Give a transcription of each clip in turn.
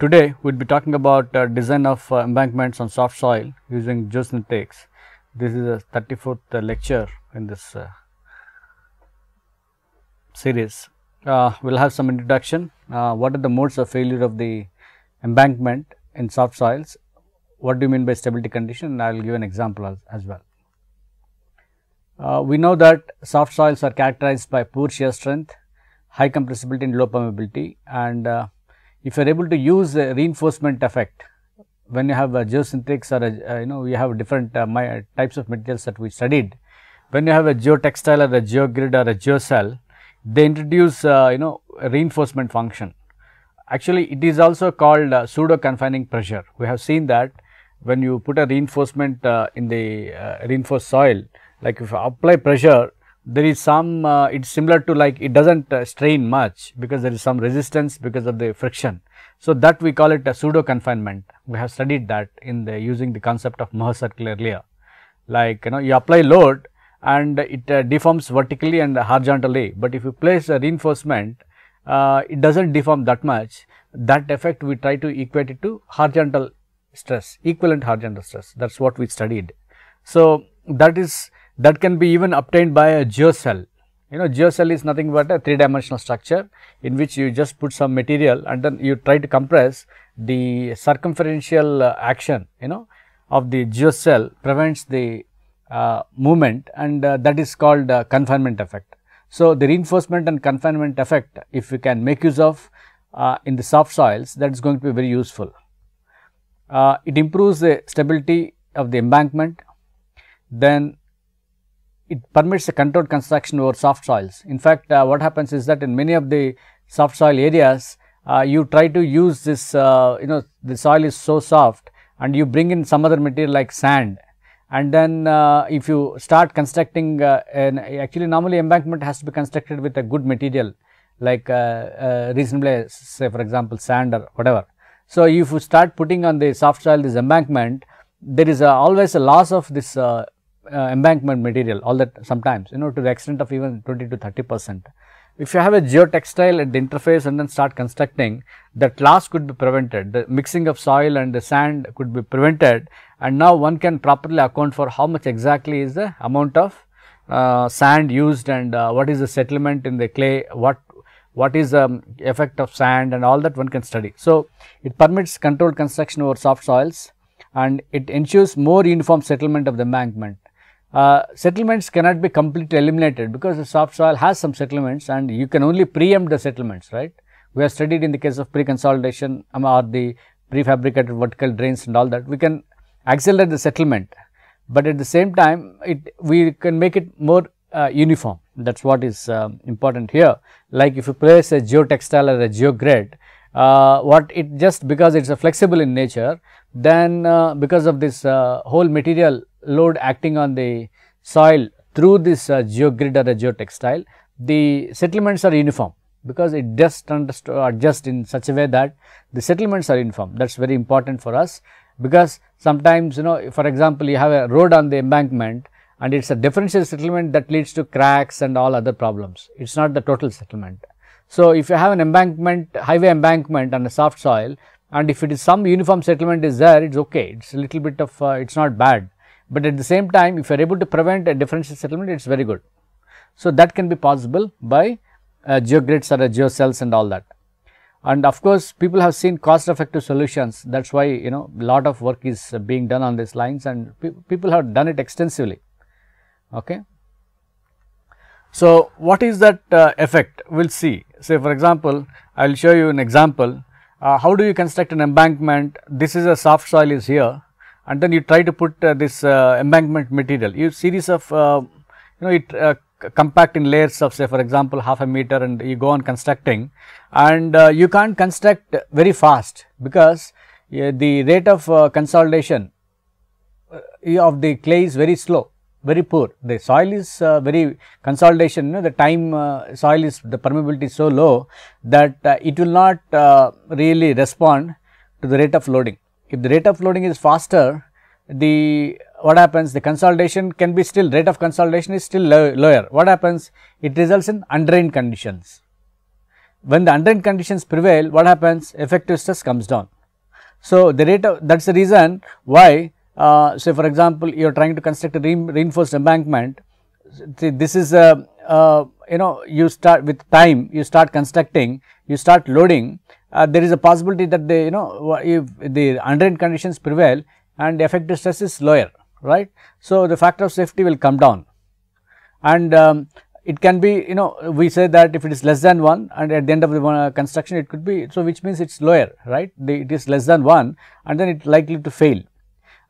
Today, we will be talking about uh, design of uh, embankments on soft soil using geosynthetics. This is the 34th uh, lecture in this uh, series. Uh, we will have some introduction. Uh, what are the modes of failure of the embankment in soft soils? What do you mean by stability condition? I will give an example as, as well. we know that soft soils are characterized by poor shear strength, high compressibility and low permeability and if you are able to use reinforcement effect when you have a uh, geosynthetics or a, uh, uh, you know you have different uh, my, types of materials that we studied. When you have a geotextile or a geogrid or a geocell, they introduce uh, you know reinforcement function. Actually, it is also called uh, pseudo confining pressure. We have seen that when you put a reinforcement in the reinforced soil, like if you apply pressure, there is some uh, it is similar to like it does not uh, strain much because there is some resistance because of the friction. So, that we call it a pseudo confinement we have studied that in the using the concept of Mohr circular layer like you know you apply load and it uh, deforms vertically and horizontally, but if you place a reinforcement uh, it does not deform that much that effect we try to equate it to horizontal stress equivalent horizontal stress that is what we studied. So, that is that can be even obtained by a geocell. You know geocell is nothing but a three dimensional structure in which you just put some material and then you try to compress the circumferential uh, action you know of the geocell prevents the uh, movement and uh, that is called uh, confinement effect. So, the reinforcement and confinement effect if we can make use of uh, in the soft soils that is going to be very useful. Uh, it improves the stability of the embankment, then it permits a controlled construction over soft soils. In fact, uh, what happens is that in many of the soft soil areas, uh, you try to use this, uh, you know, the soil is so soft and you bring in some other material like sand. And then uh, if you start constructing, uh, an, actually normally embankment has to be constructed with a good material like uh, reasonably say for example, sand or whatever. So, if you start putting on the soft soil this embankment, there is a, always a loss of this uh, uh, embankment material all that sometimes you know to the extent of even 20 to 30 percent. If you have a geotextile at the interface and then start constructing that loss could be prevented the mixing of soil and the sand could be prevented and now one can properly account for how much exactly is the amount of uh, sand used and uh, what is the settlement in the clay, what what is the um, effect of sand and all that one can study. So, it permits controlled construction over soft soils and it ensures more uniform settlement of the embankment uh, settlements cannot be completely eliminated because the soft soil has some settlements and you can only preempt the settlements, right. We have studied in the case of pre-consolidation um, or the prefabricated vertical drains and all that, we can accelerate the settlement, but at the same time it we can make it more uh, uniform that is what is uh, important here. Like if you place a geotextile or a geogrid, uh, what it just because it is a flexible in nature, then uh, because of this uh, whole material load acting on the soil through this uh, geogrid or the geotextile, the settlements are uniform because it just uh, adjust in such a way that the settlements are uniform. That is very important for us because sometimes you know for example, you have a road on the embankment and it is a differential settlement that leads to cracks and all other problems. It is not the total settlement. So, if you have an embankment, highway embankment on a soft soil and if it is some uniform settlement is there, it is okay, it is a little bit of, uh, it is not bad but at the same time if you are able to prevent a differential settlement it is very good. So, that can be possible by uh, geogrids or uh, geocells and all that. And of course, people have seen cost effective solutions that is why you know lot of work is uh, being done on these lines and pe people have done it extensively. Okay. So, what is that uh, effect we will see say for example, I will show you an example uh, how do you construct an embankment this is a soft soil is here and then you try to put uh, this uh, embankment material. You series of uh, you know it compact in layers of say for example half a meter and you go on constructing and uh, you can't construct very fast because uh, the rate of uh, consolidation of the clay is very slow very poor the soil is very consolidation you know, the time soil is the permeability is so low that it will not really respond to the rate of loading if the rate of loading is faster, the what happens the consolidation can be still rate of consolidation is still low, lower. What happens? It results in undrained conditions. When the undrained conditions prevail, what happens? Effective stress comes down. So, the rate of that is the reason why uh, say for example, you are trying to construct a re reinforced embankment. See, this is a, uh, uh, you know you start with time you start constructing you start loading uh, there is a possibility that the you know if the undrained conditions prevail and effective stress is lower right. So, the factor of safety will come down and um, it can be you know we say that if it is less than 1 and at the end of the uh, construction it could be so which means it is lower right the, it is less than 1 and then it likely to fail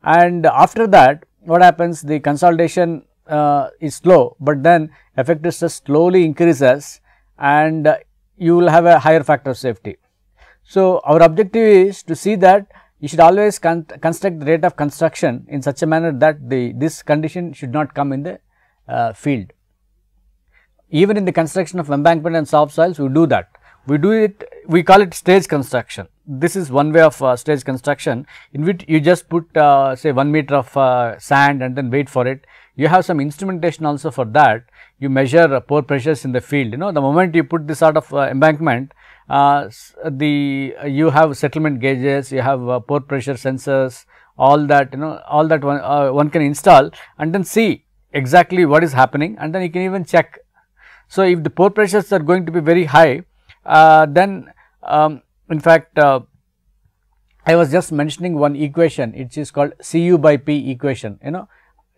and after that what happens the consolidation uh, is slow, but then effective stress slowly increases and uh, you will have a higher factor of safety so, our objective is to see that you should always con construct the rate of construction in such a manner that the this condition should not come in the uh, field. Even in the construction of embankment and soft soils, we do that. We do it, we call it stage construction. This is one way of uh, stage construction in which you just put uh, say 1 meter of uh, sand and then wait for it you have some instrumentation also for that. You measure pore pressures in the field, you know the moment you put this sort of uh, embankment, uh, the you have settlement gauges, you have uh, pore pressure sensors, all that you know all that one, one can install and then see exactly what is happening and then you can even check. So, if the pore pressures are going to be very high, uh, then um, in fact, uh, I was just mentioning one equation, which is called Cu by P equation, you know,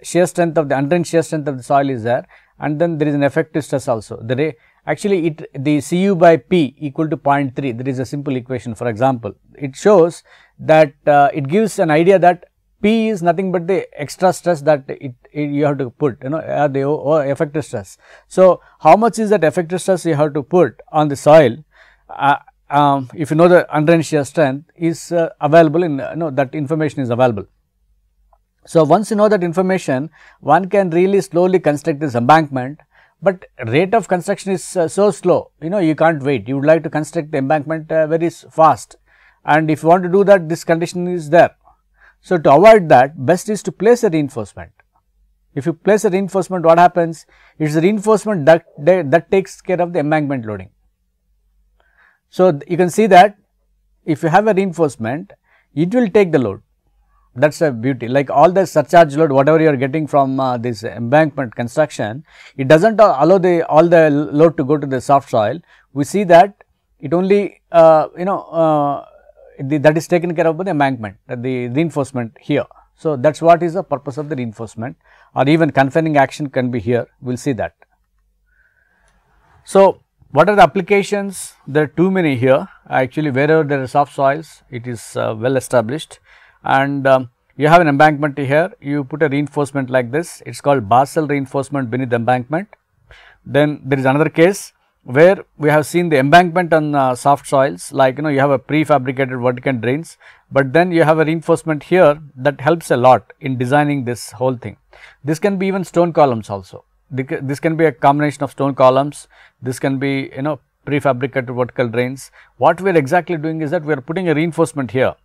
shear strength of the undrained shear strength of the soil is there and then there is an effective stress also. The actually it the Cu by P equal to 0.3 there is a simple equation for example. It shows that uh, it gives an idea that P is nothing but the extra stress that it, it you have to put you know or uh, the or uh, uh, effective stress. So, how much is that effective stress you have to put on the soil uh, um, if you know the undrained shear strength is uh, available in no know that information is available. So, once you know that information, one can really slowly construct this embankment, but rate of construction is uh, so slow, you know, you can't wait. You would like to construct the embankment uh, very fast and if you want to do that, this condition is there. So, to avoid that, best is to place a reinforcement. If you place a reinforcement, what happens? It is the reinforcement that, that takes care of the embankment loading. So, you can see that if you have a reinforcement, it will take the load that is a beauty like all the surcharge load whatever you are getting from uh, this embankment construction it does not uh, allow the all the load to go to the soft soil we see that it only uh, you know uh, the, that is taken care of by the embankment the reinforcement here. So, that is what is the purpose of the reinforcement or even confining action can be here we will see that. So, what are the applications there are too many here actually wherever there are soft soils it is uh, well established and um, you have an embankment here, you put a reinforcement like this, it is called basal reinforcement beneath the embankment. Then there is another case where we have seen the embankment on uh, soft soils like you know you have a prefabricated vertical drains, but then you have a reinforcement here that helps a lot in designing this whole thing. This can be even stone columns also, this can be a combination of stone columns, this can be you know prefabricated vertical drains. What we are exactly doing is that we are putting a reinforcement here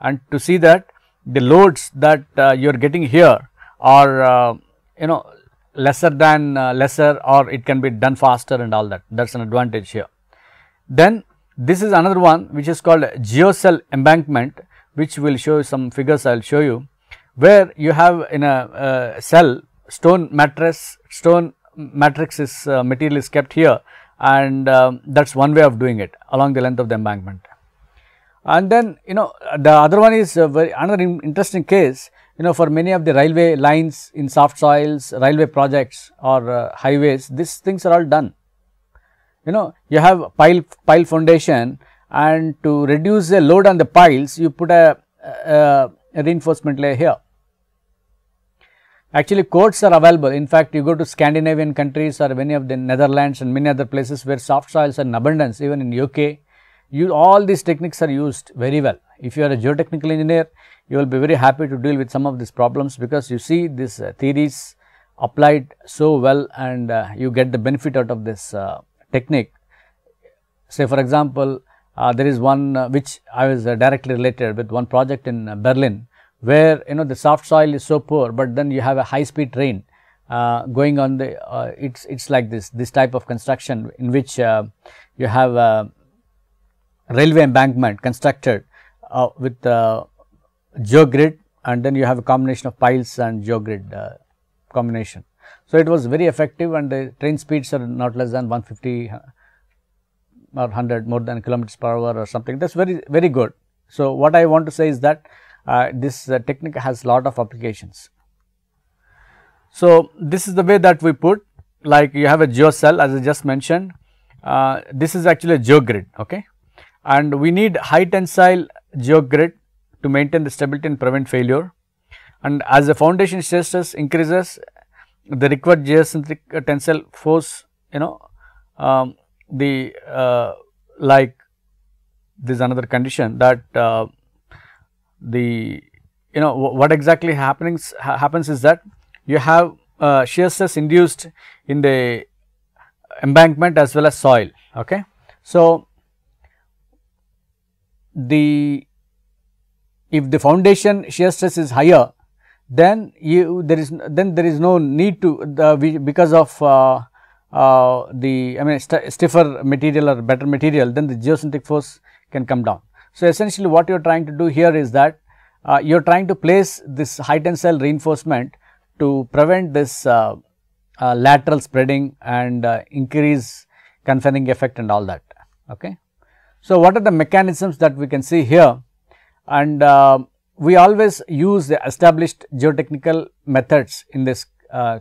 and to see that the loads that uh, you are getting here are uh, you know lesser than uh, lesser or it can be done faster and all that that is an advantage here. Then this is another one which is called geocell embankment which will show some figures I will show you where you have in a uh, cell stone mattress stone matrix is uh, material is kept here and um, that is one way of doing it along the length of the embankment. And then you know the other one is very another interesting case you know for many of the railway lines in soft soils, railway projects or uh, highways these things are all done. You know you have pile pile foundation and to reduce the load on the piles you put a, a, a reinforcement layer here. Actually codes are available in fact you go to Scandinavian countries or many of the Netherlands and many other places where soft soils are in abundance even in UK you all these techniques are used very well. If you are a geotechnical engineer, you will be very happy to deal with some of these problems because you see these uh, theories applied so well and uh, you get the benefit out of this uh, technique. Say for example, uh, there is one uh, which I was uh, directly related with one project in Berlin where you know the soft soil is so poor, but then you have a high speed train uh, going on the uh, it's it's like this this type of construction in which uh, you have railway embankment constructed uh, with uh, geogrid and then you have a combination of piles and geogrid uh, combination. So, it was very effective and the train speeds are not less than 150 uh, or 100 more than kilometers per hour or something that is very very good. So, what I want to say is that uh, this uh, technique has lot of applications. So, this is the way that we put like you have a cell, as I just mentioned, uh, this is actually a geogrid. Okay and we need high tensile geogrid to maintain the stability and prevent failure. And as the foundation stresses stress increases, the required geosynthetic uh, tensile force, you know, um, the uh, like this is another condition that uh, the you know what exactly ha happens is that you have uh, shear stress induced in the embankment as well as soil. Okay, so the if the foundation shear stress is higher then you there is then there is no need to the because of uh, uh, the I mean st stiffer material or better material then the geocentric force can come down. So, essentially what you are trying to do here is that uh, you are trying to place this high tensile reinforcement to prevent this uh, uh, lateral spreading and uh, increase confining effect and all that. Okay. So, what are the mechanisms that we can see here and uh, we always use the established geotechnical methods in this uh,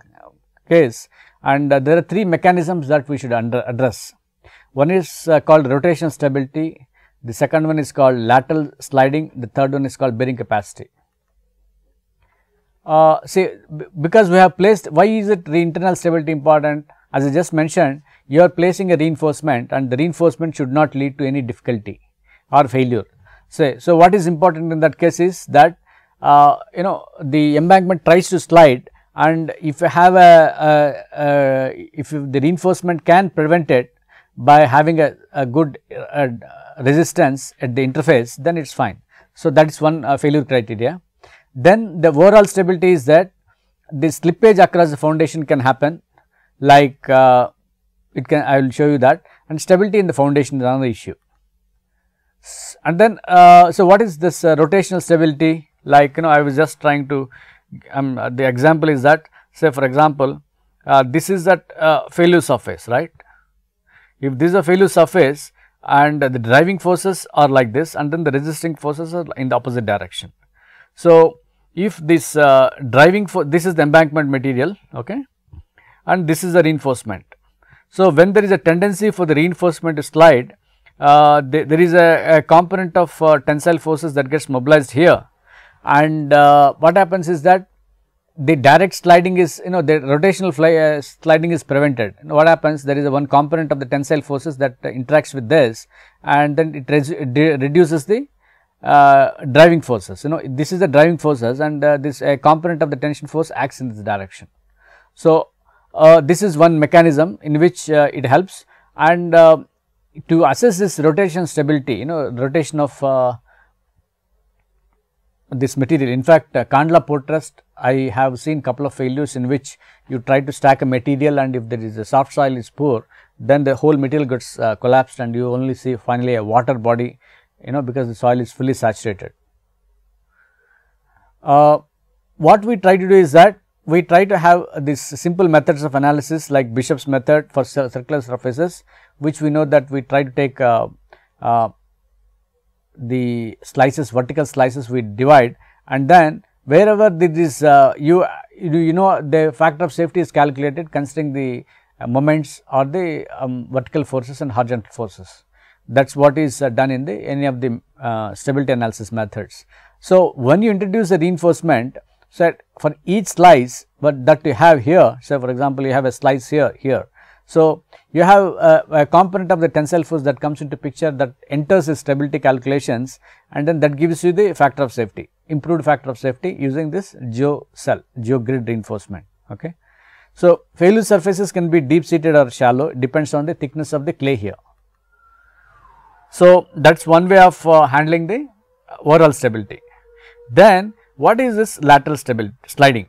case and uh, there are three mechanisms that we should address. One is uh, called rotation stability, the second one is called lateral sliding, the third one is called bearing capacity. Uh, see because we have placed why is it the internal stability important as I just mentioned you are placing a reinforcement and the reinforcement should not lead to any difficulty or failure. So, so what is important in that case is that uh, you know the embankment tries to slide and if you have a, a, a if the reinforcement can prevent it by having a, a good uh, resistance at the interface then it is fine. So, that is one uh, failure criteria. Then the overall stability is that the slippage across the foundation can happen like uh, it can I will show you that and stability in the foundation is another issue. And then, uh, so what is this uh, rotational stability like you know I was just trying to um, uh, the example is that say for example, uh, this is that uh, failure surface right. If this is a failure surface and the driving forces are like this and then the resisting forces are in the opposite direction. So, if this uh, driving for this is the embankment material okay and this is the reinforcement so, when there is a tendency for the reinforcement to slide, uh, there is a, a component of uh, tensile forces that gets mobilized here and uh, what happens is that the direct sliding is you know the rotational fly, uh, sliding is prevented. And what happens there is a one component of the tensile forces that uh, interacts with this and then it, it reduces the uh, driving forces you know this is the driving forces and this component of the tension force acts in this direction. So, uh, this is one mechanism in which uh, it helps and uh, to assess this rotation stability you know rotation of this material. In fact, uh, Kandla port trust I have seen couple of failures in which you try to stack a material and if there is a soft soil is poor then the whole material gets uh, collapsed and you only see finally a water body you know because the soil is fully saturated. Uh, what we try to do is that we try to have these simple methods of analysis like Bishop's method for circular surfaces, which we know that we try to take uh, uh, the slices, vertical slices we divide and then wherever this uh, you, you know the factor of safety is calculated considering the uh, moments or the um, vertical forces and horizontal forces. That is what is uh, done in the any of the uh, stability analysis methods. So, when you introduce a reinforcement so for each slice but that you have here say for example you have a slice here here so you have a, a component of the tensile force that comes into picture that enters the stability calculations and then that gives you the factor of safety improved factor of safety using this geo cell geo grid reinforcement okay so failure surfaces can be deep seated or shallow depends on the thickness of the clay here so that is one way of uh, handling the overall stability then what is this lateral stability sliding?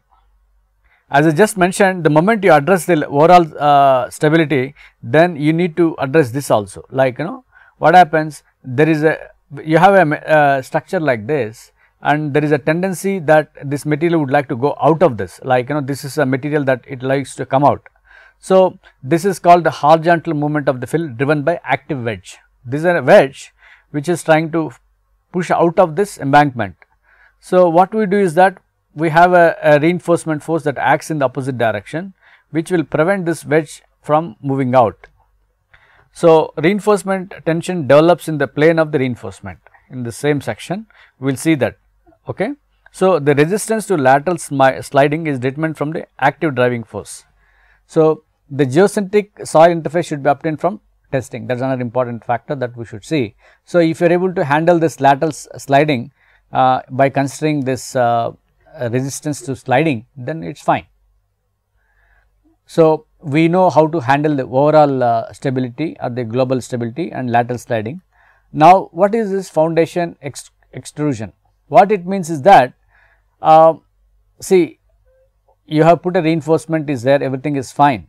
As I just mentioned, the moment you address the overall uh, stability, then you need to address this also. Like you know, what happens? There is a you have a uh, structure like this, and there is a tendency that this material would like to go out of this. Like you know, this is a material that it likes to come out. So, this is called the horizontal movement of the fill driven by active wedge. This is a wedge which is trying to push out of this embankment. So, what we do is that we have a, a reinforcement force that acts in the opposite direction which will prevent this wedge from moving out. So, reinforcement tension develops in the plane of the reinforcement in the same section we will see that. Okay. So, the resistance to lateral sliding is determined from the active driving force. So, the geocentric soil interface should be obtained from testing that is another important factor that we should see. So, if you are able to handle this lateral sliding uh, by considering this uh, resistance to sliding, then it is fine. So, we know how to handle the overall uh, stability or uh, the global stability and lateral sliding. Now, what is this foundation extrusion? What it means is that, uh, see you have put a reinforcement is there, everything is fine,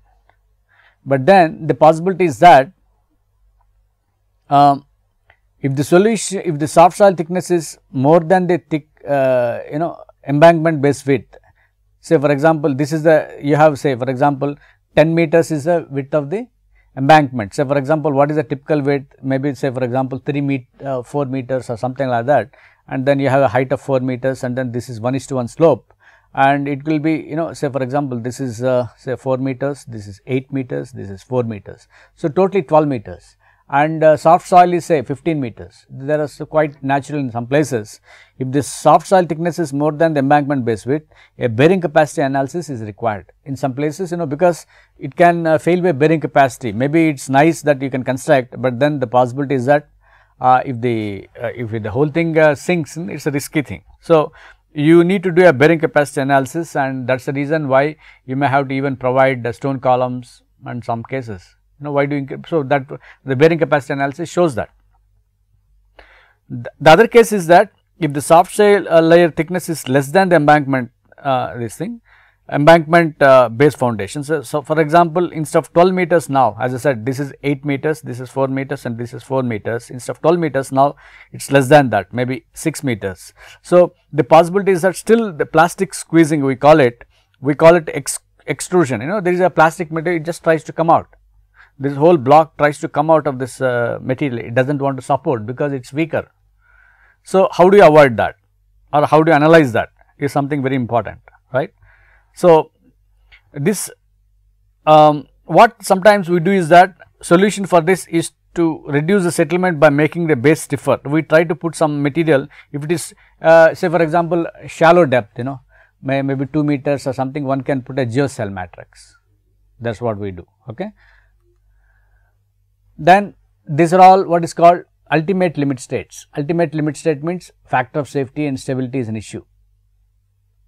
but then the possibility is that um, if the solution, if the soft soil thickness is more than the thick, uh, you know, embankment base width, say for example, this is the, you have say for example, 10 meters is the width of the embankment. Say for example, what is the typical width? Maybe say for example, 3 meet, uh, 4 meters or something like that and then you have a height of 4 meters and then this is 1 is to 1 slope and it will be you know say for example, this is uh, say 4 meters, this is 8 meters, this is 4 meters. So, totally 12 meters and uh, soft soil is say 15 meters. There is quite natural in some places. If this soft soil thickness is more than the embankment base width, a bearing capacity analysis is required. In some places, you know, because it can uh, fail by bearing capacity. Maybe it is nice that you can construct, but then the possibility is that uh, if the uh, if the whole thing uh, sinks, it is a risky thing. So, you need to do a bearing capacity analysis and that is the reason why you may have to even provide stone columns in some cases you know why do you so that the bearing capacity analysis shows that. The, other case is that if the soft soil uh, layer thickness is less than the embankment uh, this thing embankment uh, base foundation. So, so, for example, instead of 12 meters now as I said this is 8 meters, this is 4 meters and this is 4 meters instead of 12 meters now it is less than that maybe 6 meters. So, the possibility is that still the plastic squeezing we call it we call it ex extrusion you know there is a plastic material it just tries to come out this whole block tries to come out of this uh, material, it does not want to support because it is weaker. So, how do you avoid that or how do you analyze that is something very important, right. So, this um, what sometimes we do is that solution for this is to reduce the settlement by making the base stiffer. We try to put some material if it is uh, say for example, shallow depth you know may, maybe 2 meters or something one can put a geocell matrix that is what we do. Okay. Then these are all what is called ultimate limit states. Ultimate limit state means factor of safety and stability is an issue.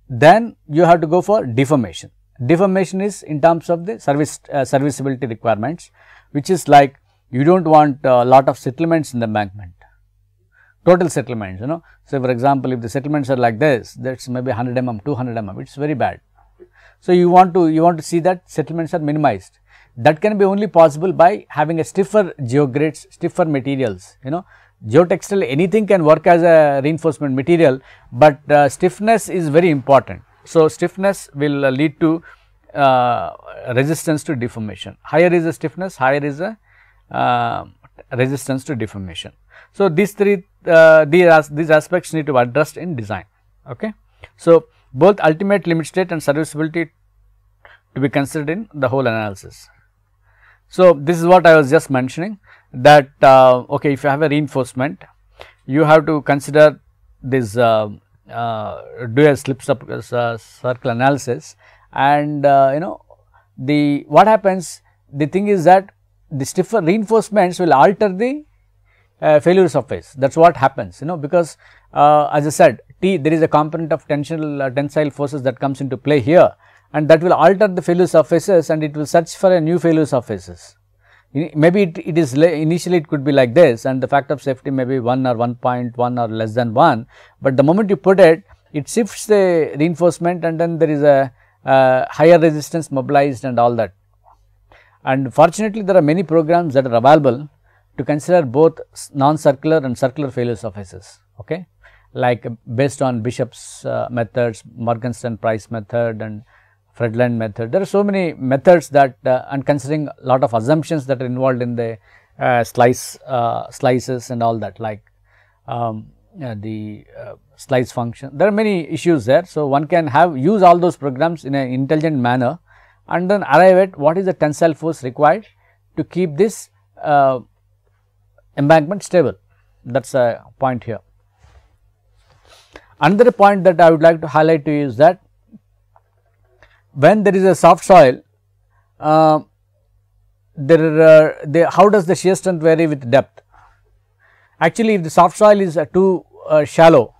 Then you have to go for deformation. Deformation is in terms of the service uh, serviceability requirements, which is like you do not want a uh, lot of settlements in the embankment, total settlements you know. So, for example, if the settlements are like this that is maybe 100 mm, 200 mm it is very bad. So, you want to you want to see that settlements are minimized that can be only possible by having a stiffer geogrids, stiffer materials, you know. Geotextile anything can work as a reinforcement material, but uh, stiffness is very important. So, stiffness will uh, lead to uh, resistance to deformation. Higher is the stiffness, higher is the um, resistance to deformation. So, these three uh, these, as, these aspects need to be addressed in design. Okay. So, both ultimate limit state and serviceability to be considered in the whole analysis. So, this is what I was just mentioning that uh, okay if you have a reinforcement you have to consider this uh, uh, dual slip uh, uh, circle analysis and uh, you know the what happens the thing is that the stiffer reinforcements will alter the failure surface that is what happens you know because as I said T there is a component of tensional tensile forces that comes into play here and that will alter the failure surfaces and it will search for a new failure surfaces. Maybe it, it is initially it could be like this and the factor of safety may be 1 or 1.1 or less than 1, but the moment you put it, it shifts the reinforcement and then there is a uh, higher resistance mobilized and all that. And fortunately, there are many programs that are available to consider both non-circular and circular failure surfaces, okay? like based on Bishop's uh, methods, Morgenstern Price method and Fredland method. There are so many methods that uh, and considering a lot of assumptions that are involved in the uh, slice uh, slices and all that like um, uh, the uh, slice function. There are many issues there. So, one can have use all those programs in an intelligent manner and then arrive at what is the tensile force required to keep this embankment stable. That is a point here. Another point that I would like to highlight to you is that when there is a soft soil, uh, there are, uh, they, how does the shear strength vary with depth? Actually, if the soft soil is uh, too uh, shallow,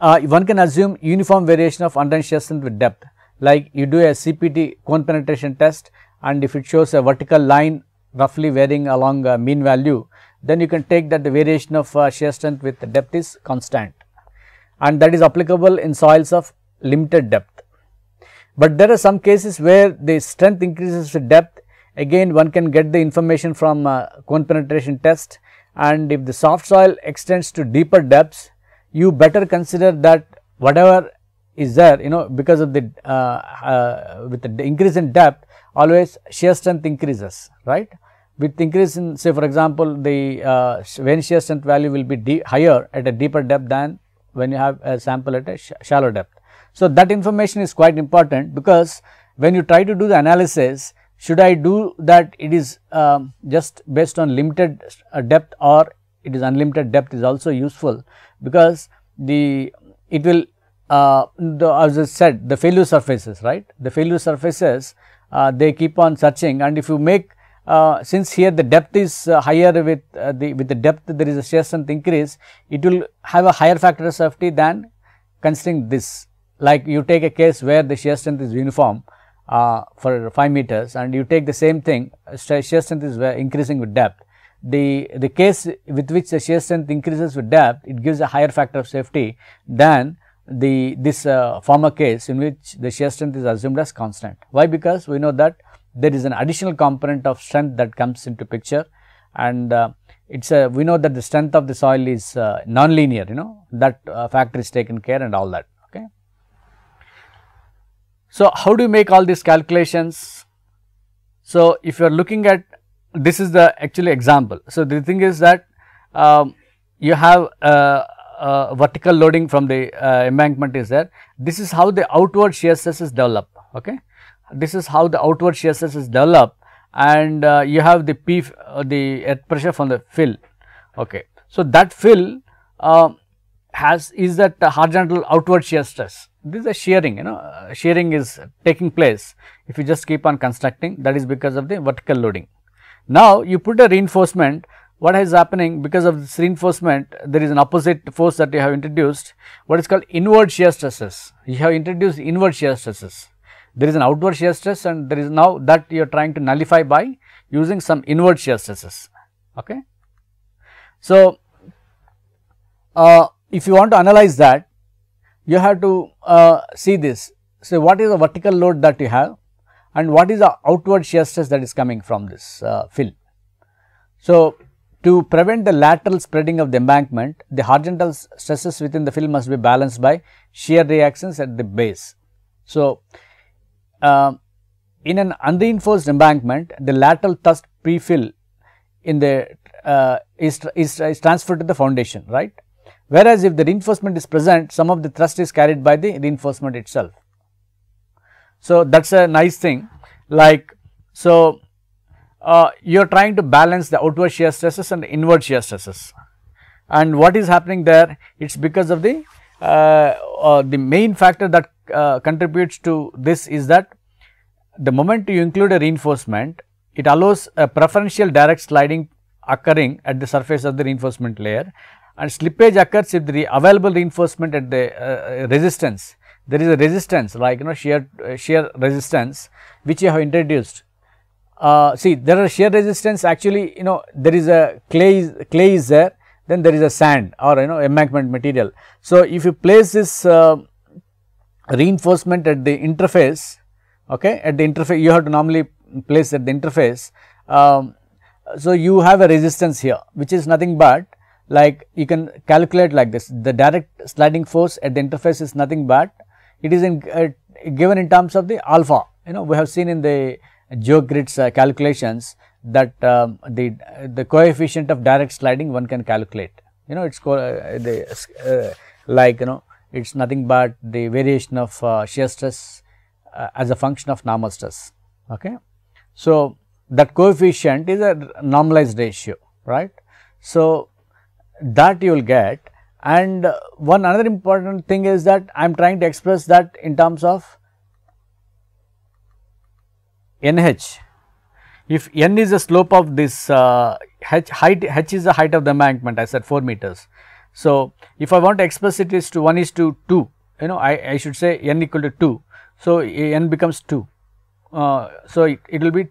one can assume uniform variation of undrained shear strength with depth. Like you do a CPT cone penetration test and if it shows a vertical line roughly varying along a mean value, then you can take that the variation of uh, shear strength with depth is constant and that is applicable in soils of limited depth. But there are some cases where the strength increases with depth again one can get the information from uh, cone penetration test and if the soft soil extends to deeper depths you better consider that whatever is there you know because of the uh, uh, with the increase in depth always shear strength increases right with increase in say for example the uh, when shear strength value will be higher at a deeper depth than when you have a sample at a sh shallow depth so, that information is quite important because when you try to do the analysis, should I do that it is uh, just based on limited uh, depth or it is unlimited depth is also useful because the it will uh, the, as I said the failure surfaces right the failure surfaces uh, they keep on searching and if you make uh, since here the depth is uh, higher with uh, the with the depth there is a shear strength increase it will have a higher factor of safety than considering this like you take a case where the shear strength is uniform uh, for 5 meters and you take the same thing shear strength is uh, increasing with depth. The, the case with which the shear strength increases with depth it gives a higher factor of safety than the this uh, former case in which the shear strength is assumed as constant. Why? Because we know that there is an additional component of strength that comes into picture and uh, it's a uh, we know that the strength of the soil is uh, non-linear you know that uh, factor is taken care and all that. So, how do you make all these calculations? So, if you are looking at this is the actually example. So, the thing is that um, you have uh, uh, vertical loading from the uh, embankment is there. This is how the outward shear stress is developed. Okay, this is how the outward shear stress is developed, and uh, you have the P uh, the earth pressure from the fill. Okay, so that fill um, has is that horizontal outward shear stress. This is a shearing, you know, uh, shearing is taking place if you just keep on constructing that is because of the vertical loading. Now, you put a reinforcement, what is happening because of this reinforcement, there is an opposite force that you have introduced, what is called inward shear stresses. You have introduced inward shear stresses. There is an outward shear stress and there is now that you are trying to nullify by using some inward shear stresses. Okay. So, uh, if you want to analyze that, you have to uh, see this. So, what is the vertical load that you have and what is the outward shear stress that is coming from this uh, fill. So, to prevent the lateral spreading of the embankment, the horizontal stresses within the fill must be balanced by shear reactions at the base. So, uh, in an unreinforced embankment, the lateral thrust pre-fill in the uh, is, is, is transferred to the foundation, right. Whereas, if the reinforcement is present, some of the thrust is carried by the reinforcement itself. So, that is a nice thing like so uh, you are trying to balance the outward shear stresses and inward shear stresses and what is happening there it is because of the uh, uh, the main factor that uh, contributes to this is that the moment you include a reinforcement it allows a preferential direct sliding occurring at the surface of the reinforcement layer and slippage occurs if the available reinforcement at the uh, uh, resistance there is a resistance like you know shear uh, shear resistance which you have introduced uh, see there are shear resistance actually you know there is a clay is, clay is there then there is a sand or you know embankment material so if you place this um, reinforcement at the interface okay at the interface you have to normally place at the interface um, so you have a resistance here which is nothing but like you can calculate like this the direct sliding force at the interface is nothing but it is in, uh, given in terms of the alpha you know we have seen in the geogrids uh, calculations that um, the the coefficient of direct sliding one can calculate you know it's called uh, the uh, like you know it's nothing but the variation of uh, shear stress as a function of normal stress okay so that coefficient is a normalized ratio right so that you will get and one another important thing is that I am trying to express that in terms of NH. If N is the slope of this uh, H height, H is the height of the embankment I said 4 meters. So, if I want to express it is to 1 is to 2 you know I, I should say N equal to 2. So, N becomes 2. Uh, so, it, it will be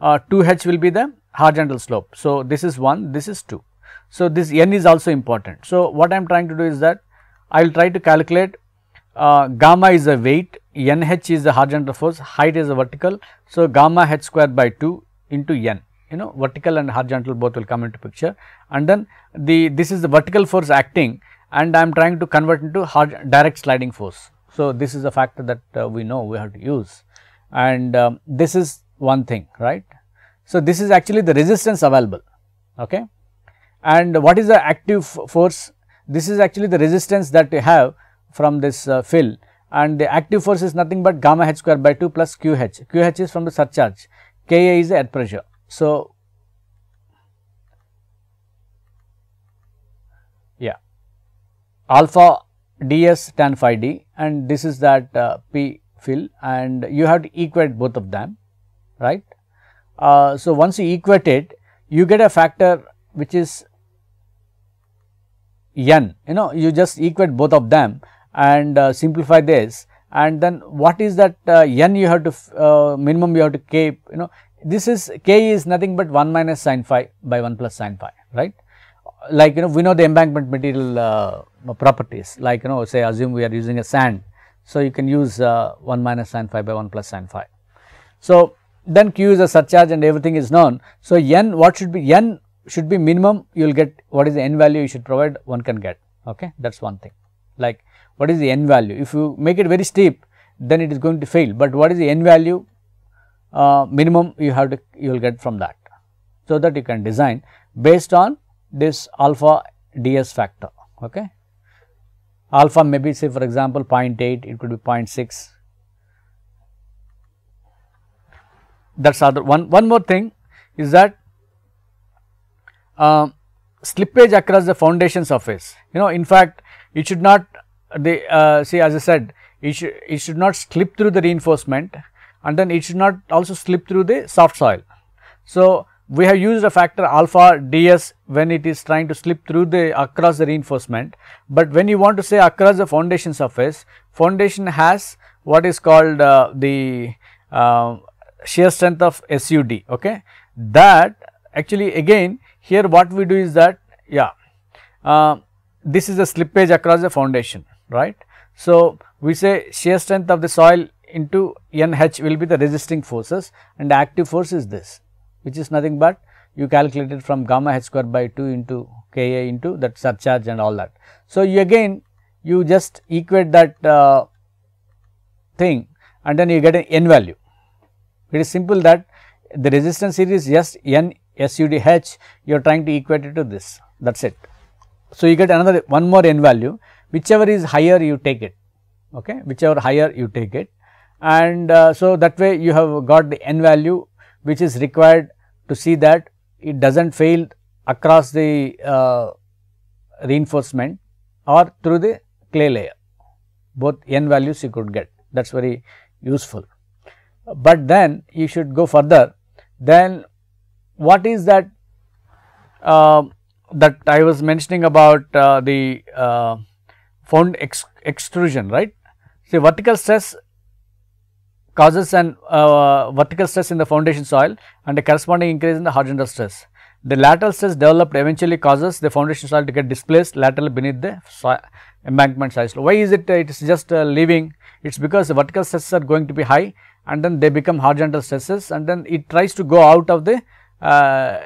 uh, 2 H will be the horizontal slope. So, this is 1 this is 2. So, this n is also important. So, what I am trying to do is that I will try to calculate uh, gamma is a weight, nh is the horizontal force, height is a vertical. So, gamma h square by 2 into n you know vertical and horizontal both will come into picture and then the this is the vertical force acting and I am trying to convert into hard, direct sliding force. So, this is a factor that uh, we know we have to use and um, this is one thing right. So, this is actually the resistance available okay and what is the active force? This is actually the resistance that you have from this uh, fill and the active force is nothing but gamma h square by 2 plus Q h. Q h is from the surcharge, ka is the air pressure. So, yeah alpha ds tan phi d and this is that uh, p fill and you have to equate both of them right. Uh, so, once you equate it you get a factor which is n you know you just equate both of them and uh, simplify this and then what is that uh, n you have to uh, minimum you have to K. you know this is k is nothing but 1 minus sin phi by 1 plus sin phi right like you know we know the embankment material uh, properties like you know say assume we are using a sand so you can use uh, 1 minus sin phi by 1 plus sin phi so then q is a surcharge and everything is known so n what should be n should be minimum you will get what is the n value you should provide one can get okay that is one thing like what is the n value if you make it very steep then it is going to fail but what is the n value uh, minimum you have to you will get from that so that you can design based on this alpha ds factor okay alpha may be say for example 0.8 it could be 0.6 that is other one one more thing is that uh, slippage across the foundation surface. You know, in fact, it should not the uh, see as I said, it should it should not slip through the reinforcement, and then it should not also slip through the soft soil. So we have used a factor alpha ds when it is trying to slip through the across the reinforcement, but when you want to say across the foundation surface, foundation has what is called uh, the uh, shear strength of SUD. Okay, that actually again here what we do is that yeah, uh, this is a slippage across the foundation right. So, we say shear strength of the soil into NH will be the resisting forces and the active force is this which is nothing but you calculate it from gamma h square by 2 into Ka into that surcharge and all that. So, you again you just equate that uh, thing and then you get an n value. It is simple that the resistance series just n SUDH, you are trying to equate it to this, that is it. So, you get another one more n value, whichever is higher you take it, okay, whichever higher you take it. And uh, so, that way you have got the n value which is required to see that it does not fail across the uh, reinforcement or through the clay layer, both n values you could get, that is very useful. But then you should go further, then what is that uh, that I was mentioning about uh, the uh, found ex extrusion right. See vertical stress causes an uh, vertical stress in the foundation soil and a corresponding increase in the horizontal stress. The lateral stress developed eventually causes the foundation soil to get displaced laterally beneath the embankment size. Why is it uh, it is just uh, leaving it is because the vertical stresses are going to be high and then they become horizontal stresses and then it tries to go out of the uh,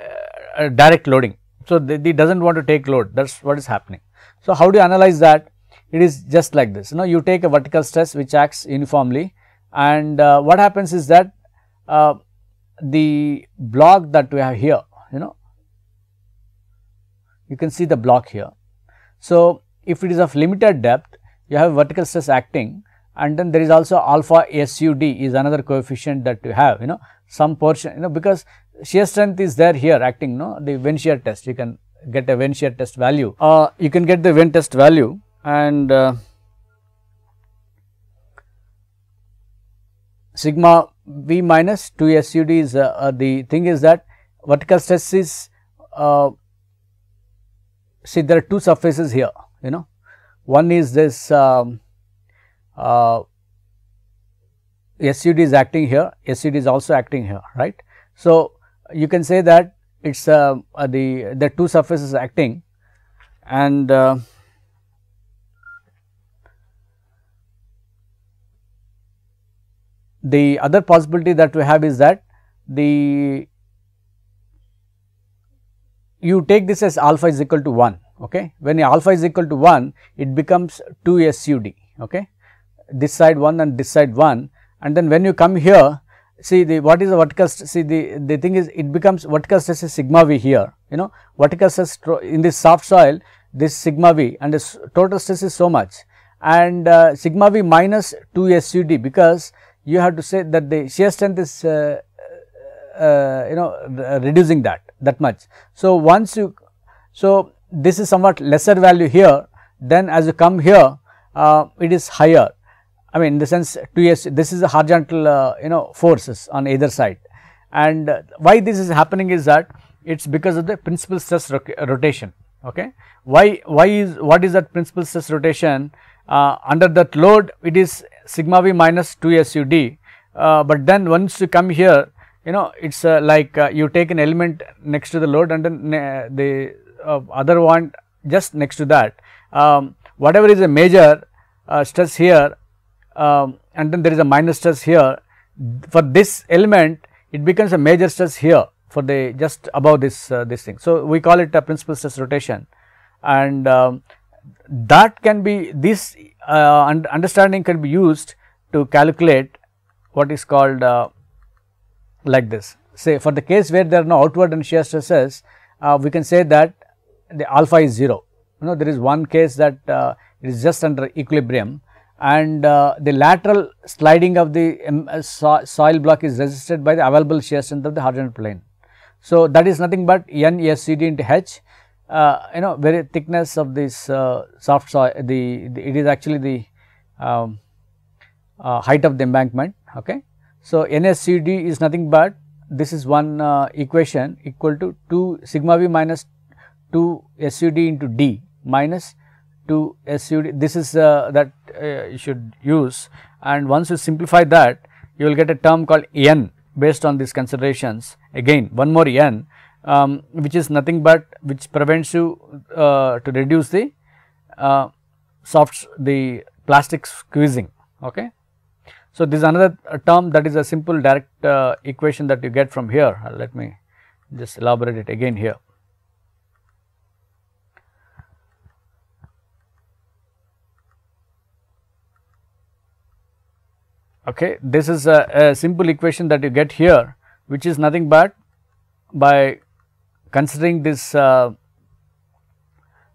uh, direct loading. So, they, they does not want to take load that is what is happening. So, how do you analyze that? It is just like this you know you take a vertical stress which acts uniformly and uh, what happens is that uh, the block that we have here you know you can see the block here. So, if it is of limited depth you have vertical stress acting and then there is also alpha sud is another coefficient that you have you know some portion you know because shear strength is there here acting you no know, the wind shear test you can get a wind shear test value uh, you can get the wind test value and uh, sigma b minus 2 sud is uh, uh, the thing is that vertical stress is uh, see there are two surfaces here you know one is this um, uh, SUD is acting here, SUD is also acting here, right. So, you can say that it is uh, uh, the, the two surfaces acting and uh, the other possibility that we have is that the you take this as alpha is equal to 1 okay when alpha is equal to 1 it becomes 2 sud okay this side 1 and this side 1 and then when you come here see the what is the vertical see the the thing is it becomes vertical stress is sigma v here you know vertical stress in this soft soil this sigma v and this total stress is so much and uh, sigma v minus 2 sud because you have to say that the shear strength is uh, uh, uh you know uh, reducing that that much. So, once you so this is somewhat lesser value here then as you come here uh, it is higher I mean in the sense two yes, this is a horizontal uh, you know forces on either side and uh, why this is happening is that it is because of the principal stress rotation okay. Why, why is what is that principal stress rotation uh, under that load it is sigma v minus 2 sud uh, but then once you come here you know it is uh, like uh, you take an element next to the load and then the other one just next to that um, whatever is a major uh, stress here um, and then there is a minor stress here. For this element, it becomes a major stress here for the just above this uh, this thing. So, we call it a principal stress rotation and um, that can be this uh, understanding can be used to calculate what is called uh, like this. Say for the case where there are no outward and shear stresses, uh, we can say that the alpha is 0. You know there is one case that uh, it is just under equilibrium and uh, the lateral sliding of the um, uh, so soil block is resisted by the available shear strength of the hardened plane. So, that is nothing but N S C D into H uh, you know very thickness of this uh, soft soil the, the, it is actually the um, uh, height of the embankment ok. So, N S C D is nothing but this is one uh, equation equal to 2 sigma v minus 2 S U D into D minus to SUD this is uh, that uh, you should use and once you simplify that you will get a term called n based on these considerations again one more n um, which is nothing but which prevents you uh, to reduce the uh, soft the plastic squeezing okay. So, this is another uh, term that is a simple direct uh, equation that you get from here let me just elaborate it again here. Okay. This is a, a simple equation that you get here which is nothing but by considering this uh,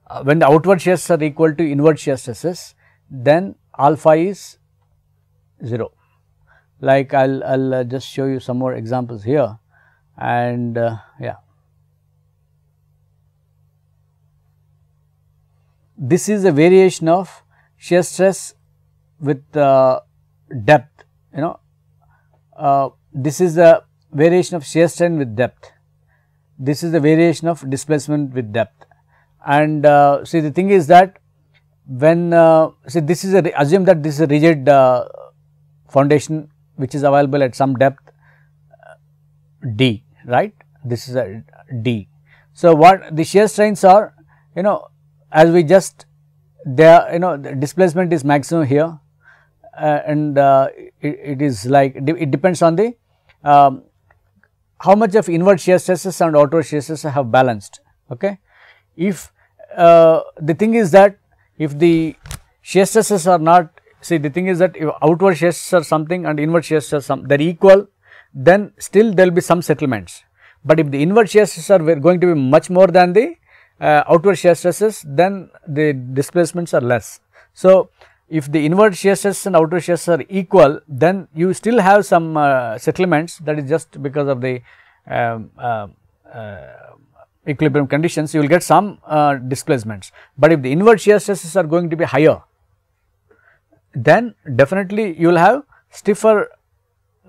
uh when the outward shear stresses are equal to inward shear stresses then alpha is 0 like I will I'll, uh, just show you some more examples here and uh, yeah. This is a variation of shear stress with uh, depth you know uh, this is the variation of shear strain with depth this is the variation of displacement with depth and uh, see the thing is that when uh, see this is a assume that this is a rigid uh, foundation which is available at some depth uh, d right this is a d so what the shear strains are you know as we just there you know the displacement is maximum here uh, and uh, it, it is like it depends on the um, how much of inward shear stresses and outward shear stresses have balanced. Okay. If uh, the thing is that if the shear stresses are not see the thing is that if outward shear stresses are something and inward shear stresses are some they are equal then still there will be some settlements. But if the inward shear stresses are going to be much more than the uh, outward shear stresses then the displacements are less. So, if the inward shear stress and outer shear stress are equal, then you still have some uh, settlements that is just because of the um, uh, uh, equilibrium conditions, you will get some uh, displacements. But if the inward shear stresses are going to be higher, then definitely you will have stiffer,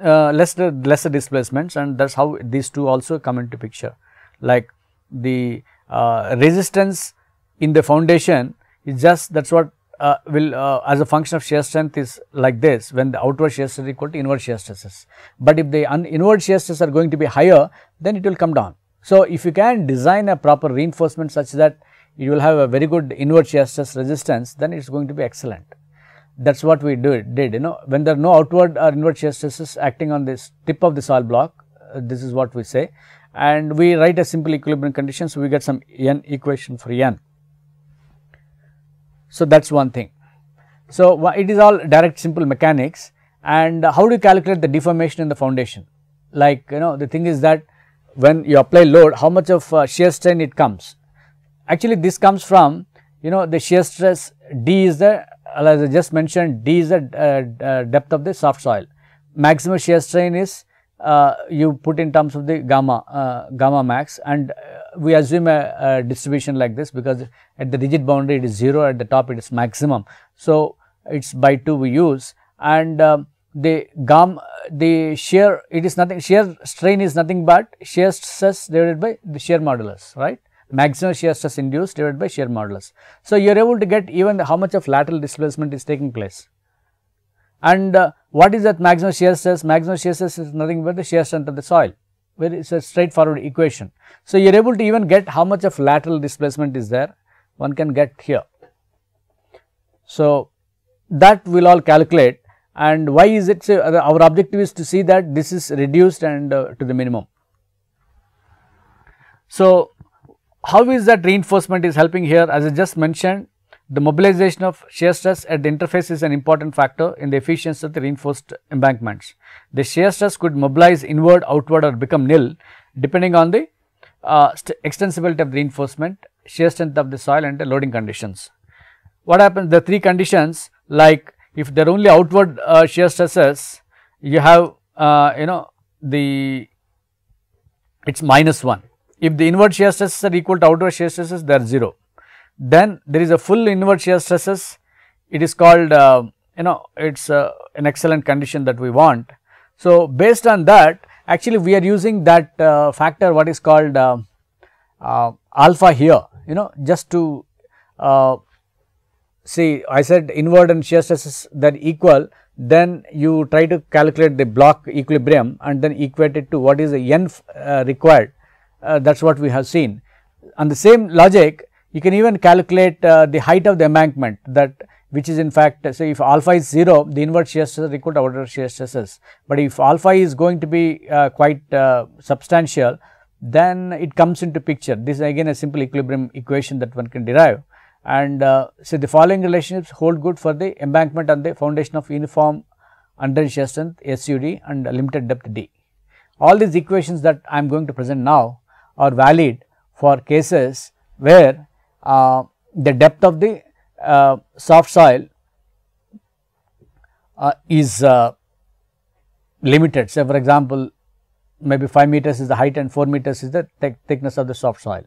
uh, lesser, lesser displacements and that is how these two also come into picture. Like the uh, resistance in the foundation is just that is what uh, will uh, as a function of shear strength is like this when the outward shear stress is equal to inward shear stresses. But if the inward shear stresses are going to be higher then it will come down. So, if you can design a proper reinforcement such that you will have a very good inward shear stress resistance then it is going to be excellent. That is what we do, did you know when there are no outward or inward shear stresses acting on this tip of the soil block uh, this is what we say and we write a simple equilibrium condition. So, we get some n equation for n. So, that is one thing. So, it is all direct simple mechanics and how do you calculate the deformation in the foundation? Like you know the thing is that when you apply load how much of uh, shear strain it comes. Actually this comes from you know the shear stress D is the as I just mentioned D is the uh, uh, depth of the soft soil. Maximum shear strain is uh, you put in terms of the gamma uh, gamma max and uh, we assume a, a, distribution like this because at the rigid boundary it is 0, at the top it is maximum. So, it is by 2 we use and um, the gam the shear it is nothing shear strain is nothing but shear stress divided by the shear modulus right maximum shear stress induced divided by shear modulus. So, you are able to get even how much of lateral displacement is taking place and uh, what is that maximum shear stress maximum shear stress is nothing but the shear strength of the soil where it's a straightforward equation. So, you are able to even get how much of lateral displacement is there, one can get here. So, that we will all calculate and why is it so uh, our objective is to see that this is reduced and uh, to the minimum. So, how is that reinforcement is helping here as I just mentioned the mobilization of shear stress at the interface is an important factor in the efficiency of the reinforced embankments. The shear stress could mobilize inward, outward or become nil depending on the uh, extensibility of the reinforcement, shear strength of the soil and the loading conditions. What happens? The three conditions like if there are only outward uh, shear stresses, you have uh, you know the it is minus 1. If the inward shear stresses are equal to outward shear stresses, they are 0. Then there is a full inward shear stresses, it is called uh, you know it is uh, an excellent condition that we want. So, based on that actually we are using that uh, factor what is called uh, uh, alpha here you know just to uh, see I said inward and shear stresses that equal then you try to calculate the block equilibrium and then equate it to what is the n required that is what we have seen. On the same logic you can even calculate uh, the height of the embankment that which is in fact uh, say if alpha is 0 the inverse shear stress is equal to outer shear stresses. But if alpha is going to be uh, quite uh, substantial then it comes into picture. This is again a simple equilibrium equation that one can derive and uh, so the following relationships hold good for the embankment on the foundation of uniform under shear strength SUD and limited depth D. All these equations that I am going to present now are valid for cases where uh, the depth of the uh, soft soil uh, is limited. Say for example, maybe 5 meters is the height and 4 meters is the thick thickness of the soft soil.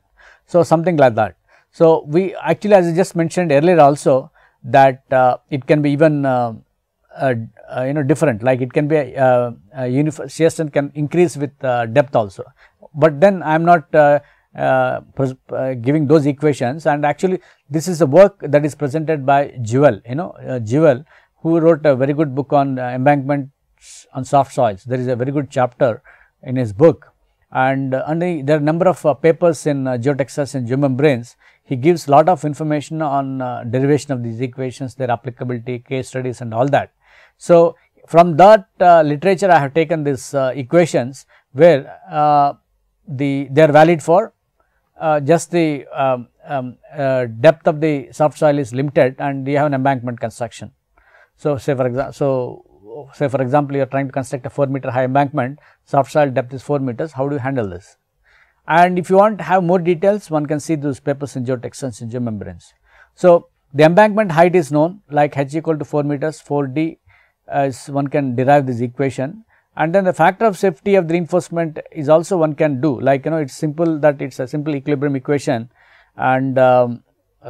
So, something like that. So, we actually as I just mentioned earlier also that uh, it can be even uh, uh, you know different like it can be a, a, a can increase with depth also, but then I am not uh, uh, giving those equations and actually this is a work that is presented by Jewell, you know uh, who wrote a very good book on uh, embankments on soft soils. There is a very good chapter in his book and, uh, and he, there are number of papers in geotextiles and geomembranes. He gives lot of information on derivation of these equations, their applicability, case studies and all that. So, from that literature I have taken these equations where the they are valid for uh, just the um, um, uh, depth of the subsoil is limited and you have an embankment construction. So, say for example, so say for example, you are trying to construct a 4 meter high embankment, subsoil depth is 4 meters, how do you handle this? And if you want to have more details, one can see those papers in geotextiles and geomembranes. So, the embankment height is known like h equal to 4 meters, 4 d as uh, one can derive this equation and then the factor of safety of the reinforcement is also one can do like you know it is simple that it is a simple equilibrium equation and um,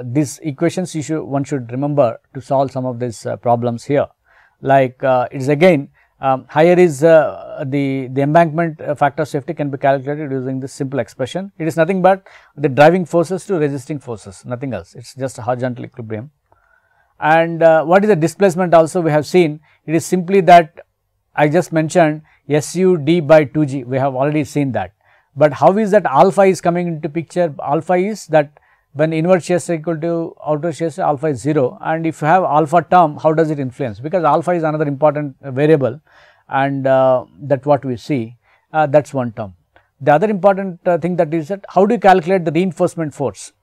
these equations you should one should remember to solve some of these uh, problems here. Like uh, it is again um, higher is uh, the, the embankment uh, factor of safety can be calculated using this simple expression. It is nothing but the driving forces to resisting forces, nothing else. It is just a horizontal equilibrium. And uh, what is the displacement also we have seen, it is simply that I just mentioned SUD by 2G, we have already seen that. But how is that alpha is coming into picture? Alpha is that when inward shear stress equal to outer shear stress alpha is 0 and if you have alpha term, how does it influence? Because alpha is another important variable and uh, that what we see, uh, that is one term. The other important uh, thing that is that how do you calculate the reinforcement force?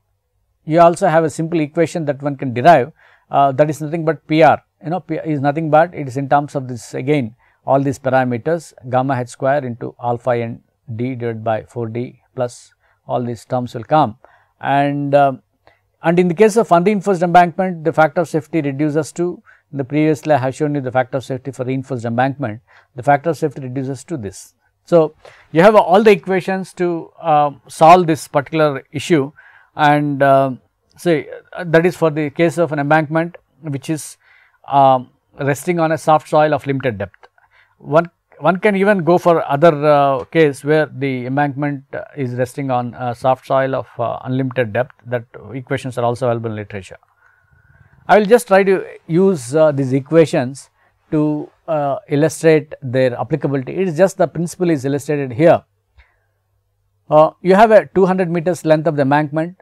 You also have a simple equation that one can derive uh, that is nothing but PR, you know, PR is nothing but it is in terms of this again all these parameters gamma h square into alpha n d divided by 4 d plus all these terms will come. And, uh, and in the case of unreinforced embankment the factor of safety reduces to in the previous slide I have shown you the factor of safety for reinforced embankment the factor of safety reduces to this. So, you have all the equations to uh, solve this particular issue and uh, that is for the case of an embankment which is resting on a soft soil of limited depth. One, one can even go for other uh, case where the embankment uh, is resting on soft soil of uh, unlimited depth that equations are also available in literature. I will just try to use uh, these equations to illustrate their applicability. It is just the principle is illustrated here. you have a 200 meters length of the embankment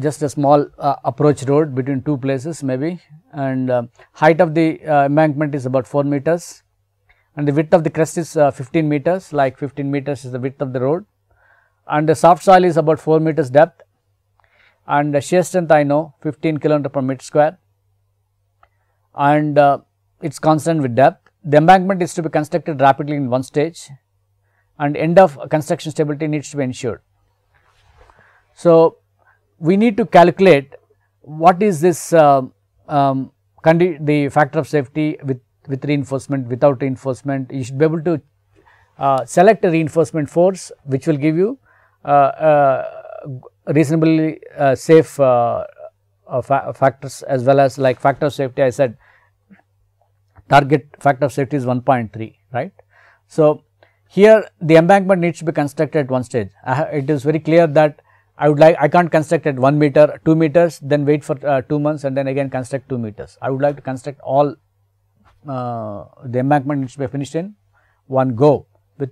just a small uh, approach road between two places maybe and uh, height of the uh, embankment is about 4 meters and the width of the crest is uh, 15 meters like 15 meters is the width of the road and the soft soil is about 4 meters depth and the shear strength I know 15 kilometer per meter square and uh, it is constant with depth. The embankment is to be constructed rapidly in one stage and end of construction stability needs to be ensured. So, we need to calculate what is this uh, um, the factor of safety with with reinforcement, without reinforcement. You should be able to uh, select a reinforcement force which will give you uh, uh, reasonably uh, safe fa factors as well as like factor of safety. I said target factor of safety is 1.3, right. So, here the embankment needs to be constructed at one stage. it is very clear that I would like I can't construct at 1 meter, 2 meters, then wait for uh, 2 months and then again construct 2 meters. I would like to construct all uh, the embankment needs to be finished in one go. With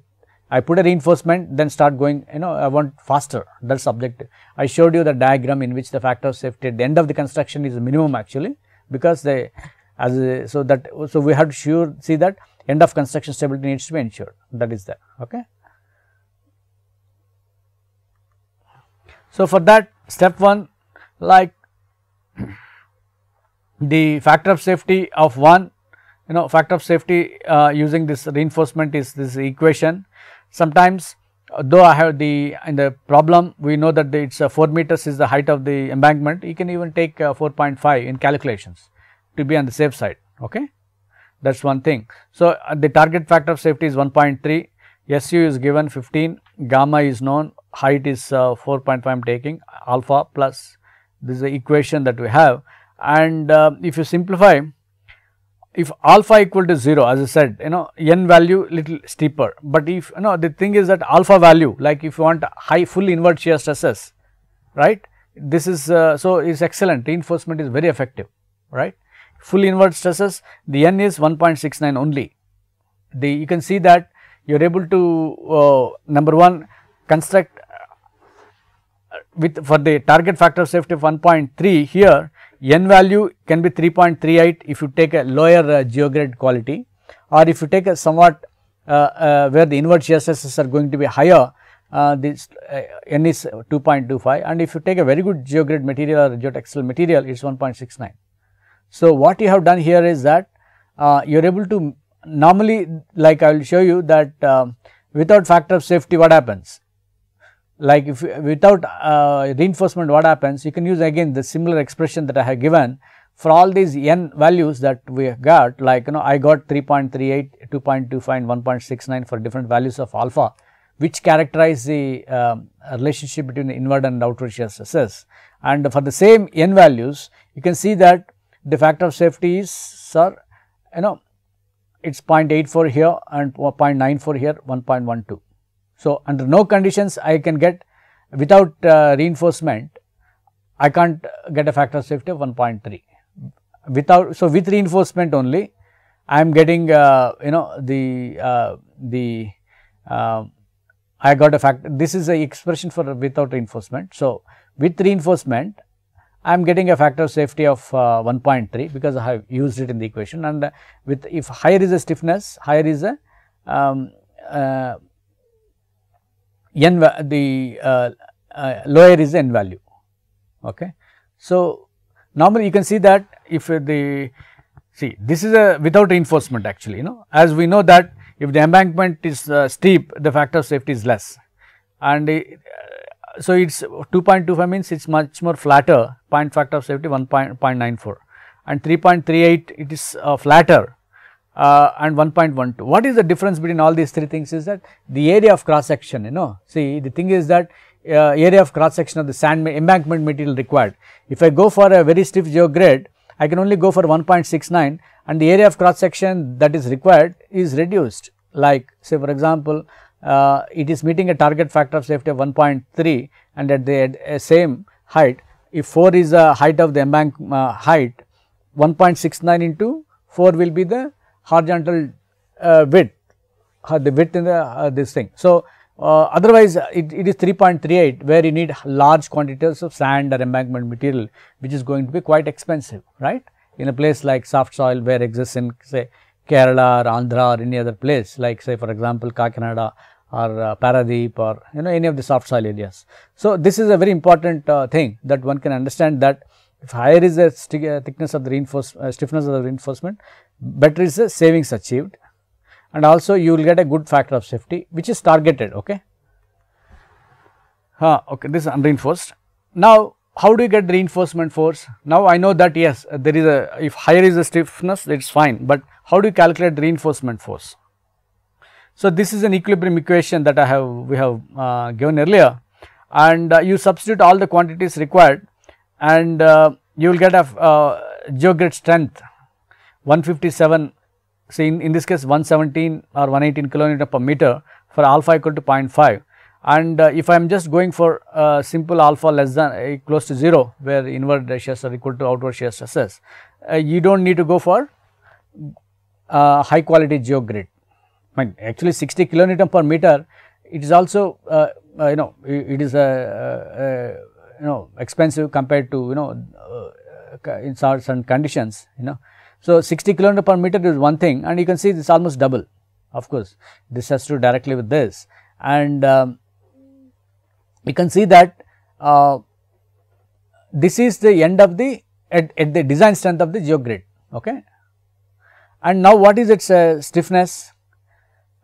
I put a reinforcement, then start going, you know, I want faster, that is objective. I showed you the diagram in which the factor of safety at the end of the construction is minimum actually, because they as a, so that so we have to sure see that end of construction stability needs to be ensured that is there okay so for that step 1 like the factor of safety of 1 you know factor of safety uh, using this reinforcement is this equation. Sometimes uh, though I have the in the problem we know that it's 4 meters is the height of the embankment you can even take uh, 4.5 in calculations to be on the safe side okay that is one thing. So, uh, the target factor of safety is 1.3 SU is given 15 gamma is known height is 4.5 I am taking alpha plus this is the equation that we have and if you simplify if alpha equal to 0 as I said you know n value little steeper, but if you know the thing is that alpha value like if you want high full inward shear stresses right this is uh, so is excellent reinforcement is very effective right. Full inward stresses the n is 1.69 only the you can see that you are able to uh, number 1 construct uh, with for the target factor safety of 1.3 here n value can be 3.38 if you take a lower uh, geogrid quality or if you take a somewhat uh, uh where the inverse shear stresses are going to be higher uh, this uh, n is 2.25 and if you take a very good geogrid material or geotextile material it is 1.69. So, what you have done here is that you are able to normally like I will show you that without factor of safety what happens like if without uh, reinforcement what happens you can use again the similar expression that I have given for all these n values that we got like you know I got 3.38, 2.25 and 1.69 for different values of alpha which characterize the um, relationship between the inward and outward shear stresses. And for the same n values you can see that the factor of safety is sir you know it is 0.84 here and 0.94 here 1.12. So, under no conditions I can get without uh, reinforcement I can't get a factor of safety of 1.3 without. So, with reinforcement only I am getting uh, you know the uh, the uh, I got a factor this is a expression for without reinforcement. So, with reinforcement I am getting a factor of safety of uh, 1.3 because I have used it in the equation and with if higher is a stiffness higher is a um, uh, n the uh, uh, lower is n value. Okay. So, normally you can see that if the see this is a without reinforcement actually you know as we know that if the embankment is uh, steep the factor of safety is less and uh, so it is 2.25 means it is much more flatter point factor of safety 1.94 and 3.38 it is uh, flatter uh, and 1.12. What is the difference between all these three things is that the area of cross section you know see the thing is that uh, area of cross section of the sand embankment material required. If I go for a very stiff geograde, I can only go for 1.69 and the area of cross section that is required is reduced like say for example uh, it is meeting a target factor of safety of 1.3 and at the uh, same height if 4 is the height of the embankment uh, height 1.69 into 4 will be the horizontal uh, width, uh, the width in the uh, this thing. So, uh, otherwise it, it is 3.38 where you need large quantities of sand or embankment material which is going to be quite expensive right in a place like soft soil where exists in say Kerala or Andhra or any other place like say for example Kakinada or uh, Paradeep or you know any of the soft soil areas. So, this is a very important uh, thing that one can understand that if higher is the uh, thickness of the reinforcement, uh, stiffness of the reinforcement, better is the savings achieved and also you will get a good factor of safety which is targeted. Okay. Uh, okay, this is unreinforced. Now, how do you get reinforcement force? Now, I know that yes, there is a if higher is the stiffness it is fine, but how do you calculate the reinforcement force? So, this is an equilibrium equation that I have we have uh, given earlier and uh, you substitute all the quantities required and uh, you will get a geogrid uh, strength 157 see in, in this case 117 or 118 kilonewton per meter for alpha equal to 0.5 and uh, if I am just going for uh, simple alpha less than uh, close to 0 where inward shear are equal to outward shear stresses, uh, you do not need to go for high quality geogrid. I mean actually 60 kilonewton per meter it is also you know it is a, you know expensive compared to you know uh, uh in certain conditions you know. So, 60 kilometer per meter is one thing and you can see this almost double of course, this has to do directly with this and um, we can see that uh, this is the end of the at, at the design strength of the geogrid. Okay. And now, what is its uh, stiffness?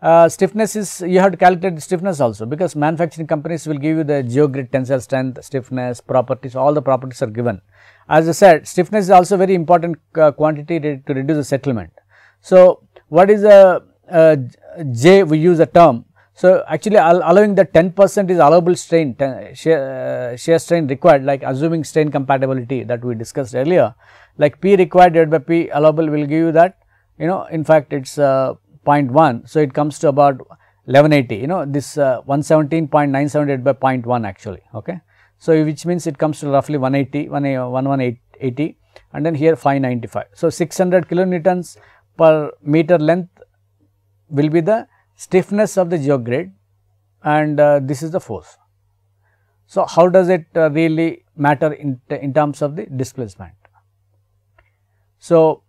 Uh, stiffness is you have to calculate the stiffness also because manufacturing companies will give you the geogrid tensile strength stiffness properties all the properties are given as i said stiffness is also very important uh, quantity to reduce the settlement so what is the uh, j we use a term so actually al allowing the 10 percent is allowable strain ten, shear, uh, shear strain required like assuming strain compatibility that we discussed earlier like p required divided by p allowable will give you that you know in fact it's uh, 0.1. So, it comes to about 1180 you know this uh, 117.978 by 0.1 actually. Okay. So, which means it comes to roughly 180 1180, uh, and then here 595. So, 600 kilonewtons per meter length will be the stiffness of the geogrid and uh, this is the force. So, how does it uh, really matter in, in terms of the displacement? So,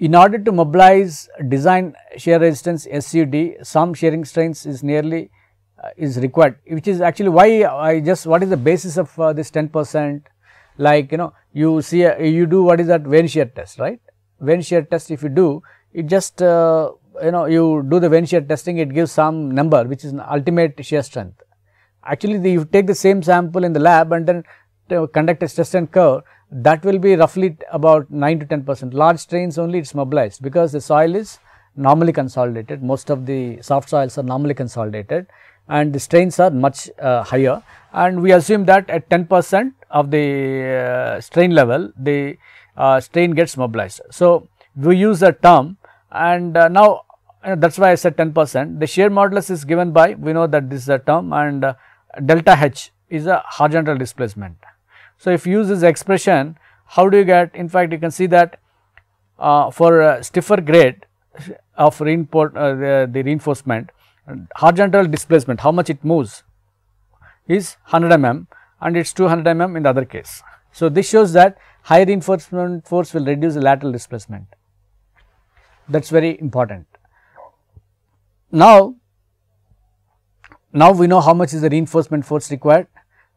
in order to mobilize design shear resistance SUD, some shearing strains is nearly uh, is required, which is actually why I just what is the basis of uh, this 10 percent like you know you see uh, you do what is that Venn shear test right. Venn shear test if you do it just uh, you know you do the Venn shear testing it gives some number which is an ultimate shear strength. Actually the, you take the same sample in the lab and then uh, conduct a stress and curve that will be roughly about 9 to 10 percent. Large strains only it is mobilized because the soil is normally consolidated, most of the soft soils are normally consolidated and the strains are much uh, higher and we assume that at 10 percent of the uh, strain level the uh, strain gets mobilized. So, we use a term and uh, now uh, that is why I said 10 percent the shear modulus is given by we know that this is a term and uh, delta H is a horizontal displacement. So, if you use this expression how do you get in fact you can see that uh, for stiffer grade of reinforce, uh, the, the, reinforcement horizontal displacement how much it moves is 100 mm and it is 200 mm in the other case. So, this shows that high reinforcement force will reduce the lateral displacement that is very important. Now, now we know how much is the reinforcement force required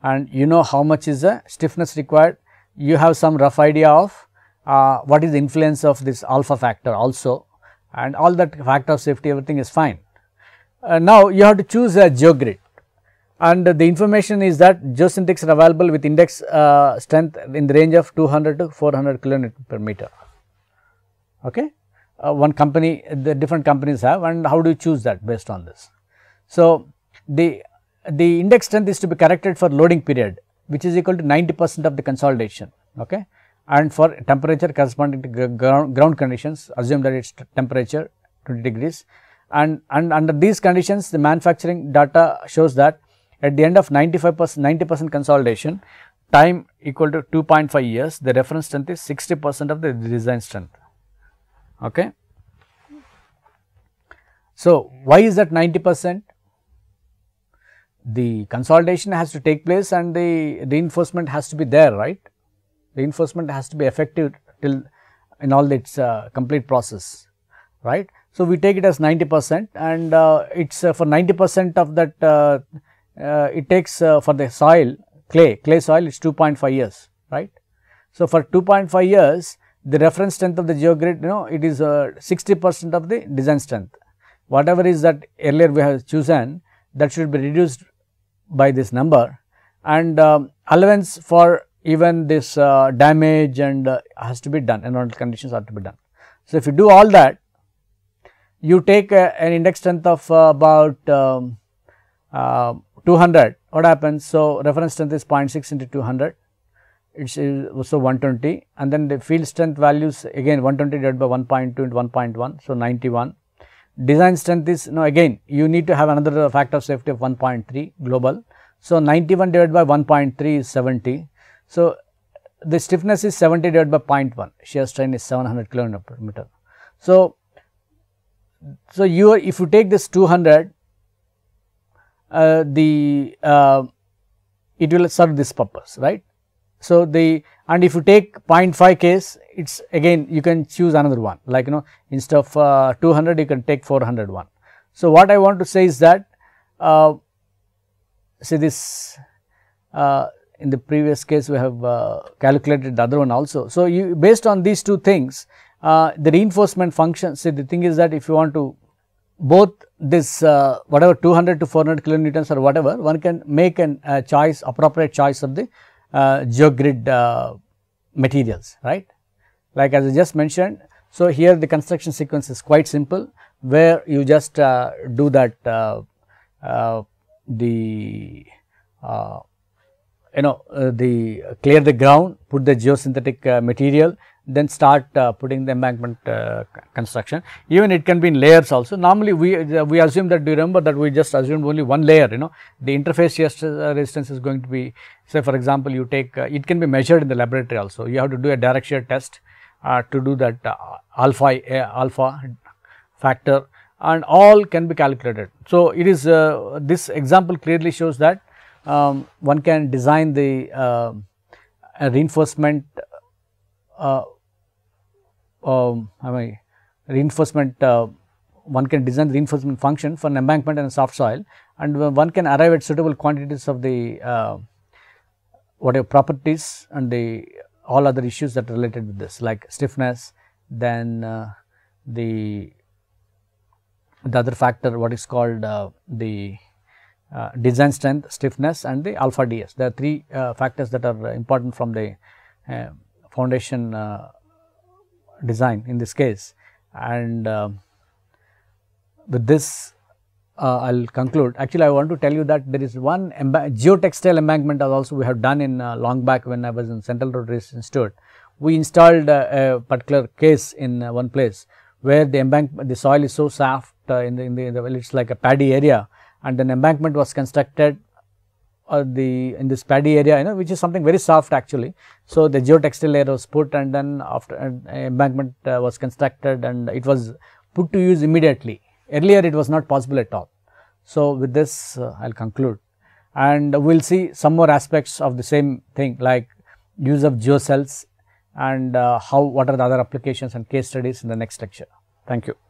and you know how much is the stiffness required. You have some rough idea of uh, what is the influence of this alpha factor also and all that factor of safety everything is fine. Uh, now, you have to choose a geogrid and the information is that geosynthetics are available with index uh, strength in the range of 200 to 400 kilonewton per meter. Okay? Uh, one company, the different companies have and how do you choose that based on this. So, the the index strength is to be corrected for loading period which is equal to 90 percent of the consolidation okay and for temperature corresponding to ground, ground conditions assume that it is temperature 20 degrees and, and under these conditions the manufacturing data shows that at the end of 95 percent 90 percent consolidation time equal to 2.5 years the reference strength is 60 percent of the design strength okay. So, why is that 90 percent? the consolidation has to take place and the reinforcement has to be there, right. Reinforcement has to be effective till in all its uh, complete process, right. So, we take it as 90 percent and uh, it is uh, for 90 percent of that uh, uh, it takes uh, for the soil clay, clay soil it is 2.5 years, right. So, for 2.5 years the reference strength of the geogrid you know it is 60 percent of the design strength. Whatever is that earlier we have chosen that should be reduced by this number and um, allowance for even this uh, damage and uh, has to be done environmental conditions are to be done. So, if you do all that you take uh, an index strength of uh, about um, uh, 200 what happens. So, reference strength is 0.6 into 200 it is also uh, 120 and then the field strength values again 120 divided by 1.2 into 1.1. So, 91 Design strength is now again you need to have another factor of safety of 1.3 global. So, 91 divided by 1.3 is 70. So, the stiffness is 70 divided by 0.1 shear strain is 700 kilometer. So, so you if you take this 200 uh, the uh, it will serve this purpose right. So, the and if you take 0.5 case it is again you can choose another one like you know instead of uh, 200 you can take 400 one. So, what I want to say is that uh, see this uh, in the previous case we have uh, calculated the other one also. So, you based on these two things uh, the reinforcement function see the thing is that if you want to both this uh, whatever 200 to 400 kilonewtons or whatever one can make an uh, choice appropriate choice of the geogrid materials right like as I just mentioned. So, here the construction sequence is quite simple where you just uh, do that uh, uh the uh, you know uh, the clear the ground, put the geosynthetic material then start putting the embankment construction. Even it can be in layers also. Normally we we assume that do you remember that we just assumed only one layer you know the interface resistance is going to be say for example you take it can be measured in the laboratory also you have to do a direct shear test uh, to do that uh, alpha uh, alpha factor and all can be calculated. So, it is this example clearly shows that um, one can design the reinforcement um, I mean reinforcement uh, one can design the reinforcement function for an embankment and a soft soil and one can arrive at suitable quantities of the uh, whatever properties and the all other issues that are related with this like stiffness, then uh, the, the other factor what is called uh, the uh, design strength, stiffness and the alpha ds. There are three uh, factors that are important from the uh, foundation design in this case and with this uh, I will conclude. Actually, I want to tell you that there is one geotextile embankment As also we have done in uh, long back when I was in Central Road Research Institute. We installed uh, a particular case in uh, one place where the embankment, the soil is so soft uh, in the, in the, in the well, it's like a paddy area and an embankment was constructed uh, the in this paddy area you know which is something very soft actually. So, the geotextile layer was put and then after embankment was constructed and it was put to use immediately Earlier it was not possible at all. So, with this uh, I will conclude and we will see some more aspects of the same thing like use of geocells and uh, how what are the other applications and case studies in the next lecture. Thank you.